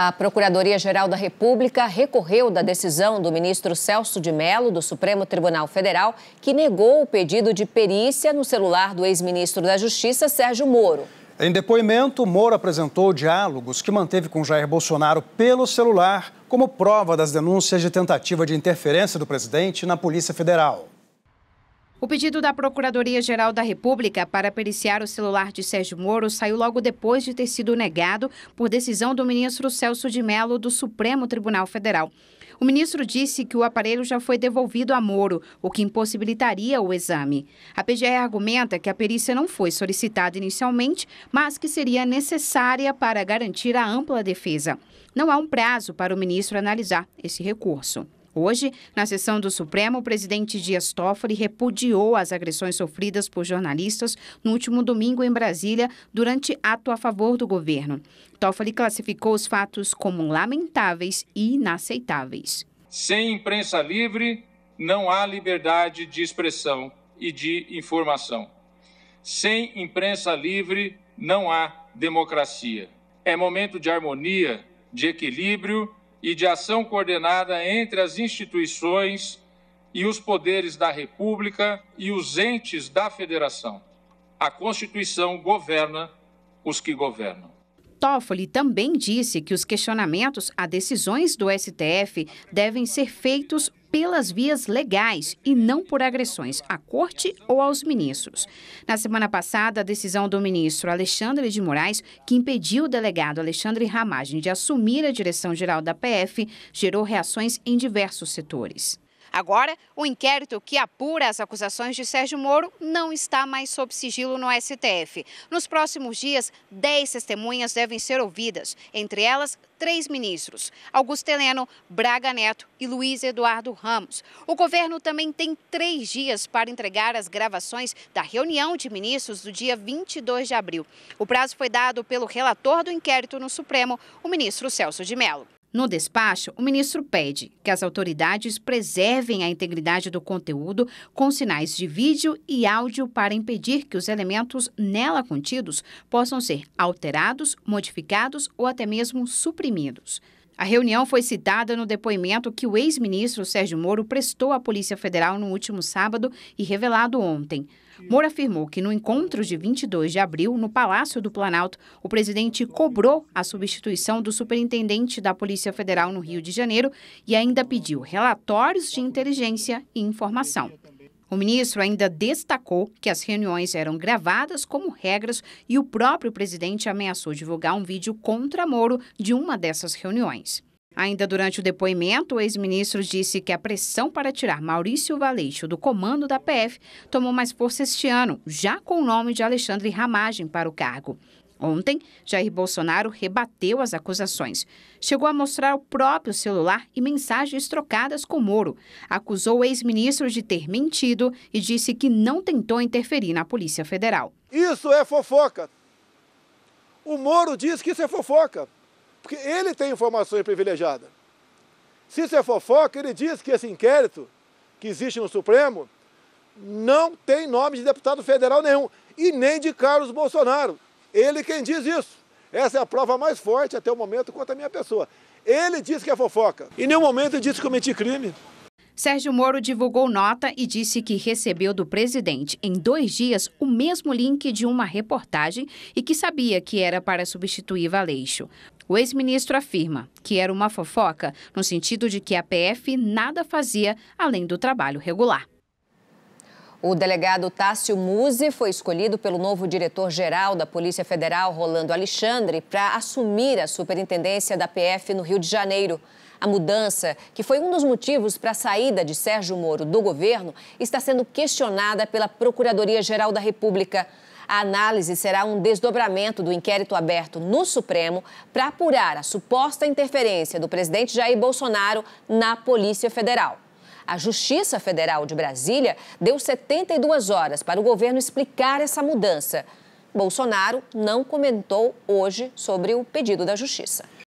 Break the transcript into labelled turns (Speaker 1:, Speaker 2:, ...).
Speaker 1: A Procuradoria-Geral da República recorreu da decisão do ministro Celso de Mello, do Supremo Tribunal Federal, que negou o pedido de perícia no celular do ex-ministro da Justiça, Sérgio Moro. Em depoimento, Moro apresentou diálogos que manteve com Jair Bolsonaro pelo celular, como prova das denúncias de tentativa de interferência do presidente na Polícia Federal.
Speaker 2: O pedido da Procuradoria-Geral da República para periciar o celular de Sérgio Moro saiu logo depois de ter sido negado por decisão do ministro Celso de Mello do Supremo Tribunal Federal. O ministro disse que o aparelho já foi devolvido a Moro, o que impossibilitaria o exame. A PGR argumenta que a perícia não foi solicitada inicialmente, mas que seria necessária para garantir a ampla defesa. Não há um prazo para o ministro analisar esse recurso. Hoje, na sessão do Supremo, o presidente Dias Toffoli repudiou as agressões sofridas por jornalistas no último domingo em Brasília durante ato a favor do governo. Toffoli classificou os fatos como lamentáveis e inaceitáveis.
Speaker 1: Sem imprensa livre, não há liberdade de expressão e de informação. Sem imprensa livre, não há democracia. É momento de harmonia, de equilíbrio e de ação coordenada entre as instituições e os poderes da República e os entes da Federação. A Constituição governa os que governam.
Speaker 2: Toffoli também disse que os questionamentos a decisões do STF devem ser feitos pelas vias legais e não por agressões à corte ou aos ministros. Na semana passada, a decisão do ministro Alexandre de Moraes, que impediu o delegado Alexandre Ramagem de assumir a direção geral da PF, gerou reações em diversos setores. Agora, o inquérito que apura as acusações de Sérgio Moro não está mais sob sigilo no STF. Nos próximos dias, dez testemunhas devem ser ouvidas, entre elas três ministros: Augusto Heleno, Braga Neto e Luiz Eduardo Ramos. O governo também tem três dias para entregar as gravações da reunião de ministros do dia 22 de abril. O prazo foi dado pelo relator do inquérito no Supremo, o ministro Celso de Mello. No despacho, o ministro pede que as autoridades preservem a integridade do conteúdo com sinais de vídeo e áudio para impedir que os elementos nela contidos possam ser alterados, modificados ou até mesmo suprimidos. A reunião foi citada no depoimento que o ex-ministro Sérgio Moro prestou à Polícia Federal no último sábado e revelado ontem. Moro afirmou que no encontro de 22 de abril, no Palácio do Planalto, o presidente cobrou a substituição do superintendente da Polícia Federal no Rio de Janeiro e ainda pediu relatórios de inteligência e informação. O ministro ainda destacou que as reuniões eram gravadas como regras e o próprio presidente ameaçou divulgar um vídeo contra Moro de uma dessas reuniões. Ainda durante o depoimento, o ex-ministro disse que a pressão para tirar Maurício Valeixo do comando da PF tomou mais força este ano, já com o nome de Alexandre Ramagem para o cargo. Ontem, Jair Bolsonaro rebateu as acusações. Chegou a mostrar o próprio celular e mensagens trocadas com Moro. Acusou o ex-ministro de ter mentido e disse que não tentou interferir na Polícia Federal.
Speaker 1: Isso é fofoca. O Moro diz que isso é fofoca. Porque ele tem informações privilegiadas. Se isso é fofoca, ele diz que esse inquérito que existe no Supremo não tem nome de deputado federal nenhum, e nem de Carlos Bolsonaro. Ele quem diz isso. Essa é a prova mais forte até o momento contra a minha pessoa. Ele diz que é fofoca. Em nenhum momento disse que cometi crime. Sérgio Moro
Speaker 2: divulgou nota e disse que recebeu do presidente, em dois dias, o mesmo link de uma reportagem e que sabia que era para substituir Valeixo. O ex-ministro afirma que era uma fofoca no sentido de que a PF nada fazia além do trabalho
Speaker 1: regular. O delegado Tássio Muse foi escolhido pelo novo diretor-geral da Polícia Federal, Rolando Alexandre, para assumir a superintendência da PF no Rio de Janeiro. A mudança, que foi um dos motivos para a saída de Sérgio Moro do governo, está sendo questionada pela Procuradoria-Geral da República. A análise será um desdobramento do inquérito aberto no Supremo para apurar a suposta interferência do presidente Jair Bolsonaro na Polícia Federal. A Justiça Federal de Brasília deu 72 horas para o governo explicar essa mudança. Bolsonaro não comentou hoje sobre o pedido da Justiça.